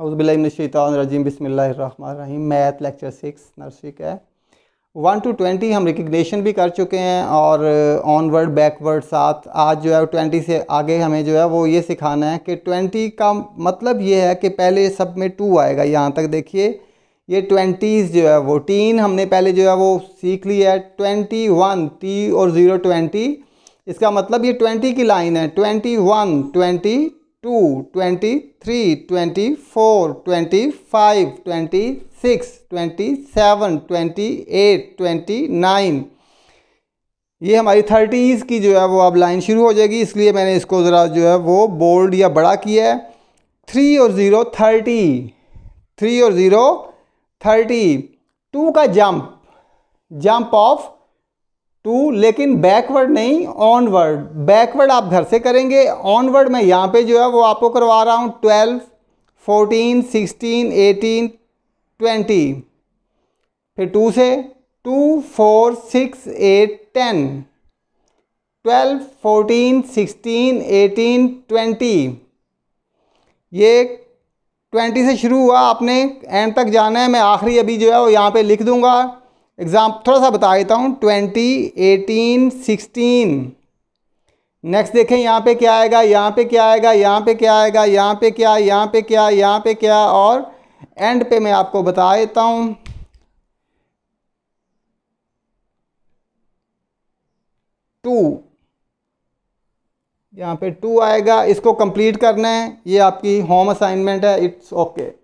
अज़बिल्लाशीतरजीम बसमीम math lecture six nursery का है वन टू ट्वेंटी हम रिकग्नेशन भी कर चुके हैं और ऑनवर्ड बैकवर्ड साथ आज जो है ट्वेंटी से आगे हमें जो है वो ये सिखाना है कि ट्वेंटी का मतलब ये है कि पहले सब में टू आएगा यहाँ तक देखिए ये ट्वेंटीज़ जो है वो टीन हमने पहले जो है वो सीख ली है ट्वेंटी वन टी और ज़ीरो ट्वेंटी इसका मतलब ये ट्वेंटी की लाइन है twenty one twenty two twenty three twenty four twenty five twenty six twenty seven twenty eight twenty nine ये हमारी थर्टीज़ की जो है वो अब लाइन शुरू हो जाएगी इसलिए मैंने इसको ज़रा जो है वो बोल्ड या बड़ा किया है थ्री और ज़ीरो थर्टी थ्री और ज़ीरो थर्टी टू का जंप जंप ऑफ टू लेकिन बैकवर्ड नहीं ऑनवर्ड बैकवर्ड आप घर से करेंगे ऑनवर्ड मैं यहाँ पे जो है वो आपको करवा रहा हूँ twelve fourteen sixteen eighteen twenty फिर टू से two four six eight ten twelve fourteen sixteen eighteen twenty ये ट्वेंटी से शुरू हुआ आपने एंड तक जाना है मैं आखिरी अभी जो है वो यहाँ पे लिख दूँगा एग्ज़ाम थोड़ा सा बता देता हूँ ट्वेंटी एटीन सिक्सटीन नेक्स्ट देखें यहाँ पे क्या आएगा यहाँ पे क्या आएगा यहाँ पे क्या आएगा यहाँ पे क्या यहाँ पे क्या यहाँ पे क्या और एंड पे मैं आपको बता देता हूँ टू यहाँ पे टू आएगा इसको कंप्लीट करना है ये आपकी होम असाइनमेंट है इट्स ओके okay.